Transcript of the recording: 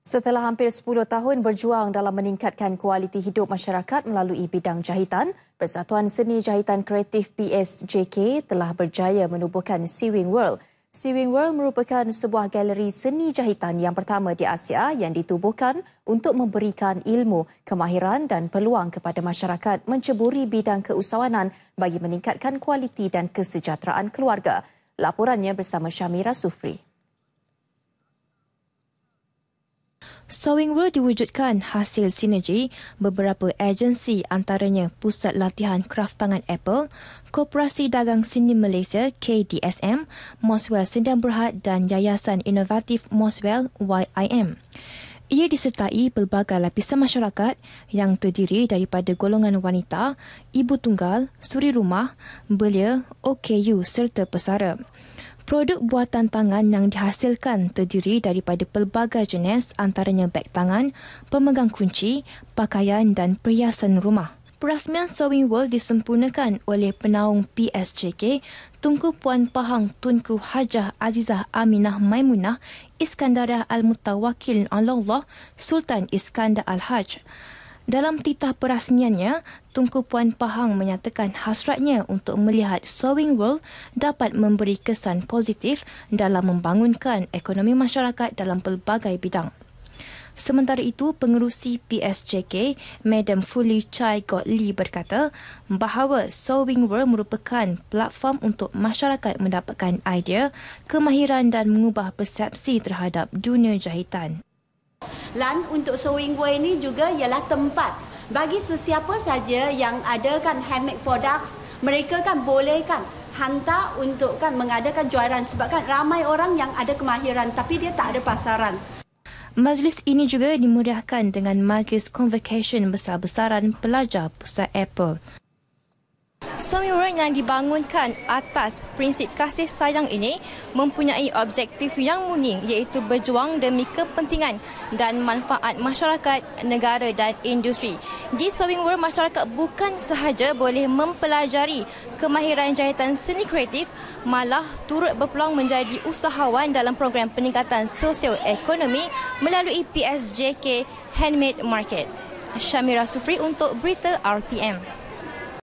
Setelah hampir 10 tahun berjuang dalam meningkatkan kualiti hidup masyarakat melalui bidang jahitan, Persatuan Seni Jahitan Kreatif PSJK telah berjaya menubuhkan Sewing World. Sewing World merupakan sebuah galeri seni jahitan yang pertama di Asia yang ditubuhkan untuk memberikan ilmu, kemahiran dan peluang kepada masyarakat menceburi bidang keusahawanan bagi meningkatkan kualiti dan kesejahteraan keluarga. Laporannya bersama Syamira Sufri. Sewing World diwujudkan hasil sinergi beberapa agensi antaranya Pusat Latihan Kraftangan Apple, Koperasi Dagang Sini Malaysia KDSM, Moswell Sendian Berhad dan Yayasan Inovatif Moswell YIM. Ia disertai pelbagai lapisan masyarakat yang terdiri daripada golongan wanita, ibu tunggal, suri rumah, belia, OKU serta pesara. Produk buatan tangan yang dihasilkan terdiri daripada pelbagai jenis antaranya beg tangan, pemegang kunci, pakaian dan perhiasan rumah. Perasmian Sewing World disempurnakan oleh penaung PSJK Tunku Puan Pahang Tunku Hajah Azizah Aminah Maimunah Iskandarah Al-Mutawakil Allah Sultan Iskandar Al-Hajj. Dalam titah perasmiannya, Tunku Puan Pahang menyatakan hasratnya untuk melihat Sewing World dapat memberi kesan positif dalam membangunkan ekonomi masyarakat dalam pelbagai bidang. Sementara itu, pengerusi PSJK, Madam Fuli Chai Got Lee berkata bahawa Sewing World merupakan platform untuk masyarakat mendapatkan idea, kemahiran dan mengubah persepsi terhadap dunia jahitan. Dan untuk sewing way ini juga ialah tempat bagi sesiapa saja yang ada kan handmade products, mereka kan boleh kan hantar untuk kan mengadakan juaran sebab kan ramai orang yang ada kemahiran tapi dia tak ada pasaran. Majlis ini juga dimudahkan dengan majlis convocation besar-besaran pelajar Pusat Apple. Suami orang yang dibangunkan atas prinsip kasih sayang ini mempunyai objektif yang murni iaitu berjuang demi kepentingan dan manfaat masyarakat, negara dan industri. Di Sewing World, masyarakat bukan sahaja boleh mempelajari kemahiran jahitan seni kreatif malah turut berpeluang menjadi usahawan dalam program peningkatan sosio ekonomi melalui PSJK Handmade Market. Shamira Sufri untuk Berita RTM.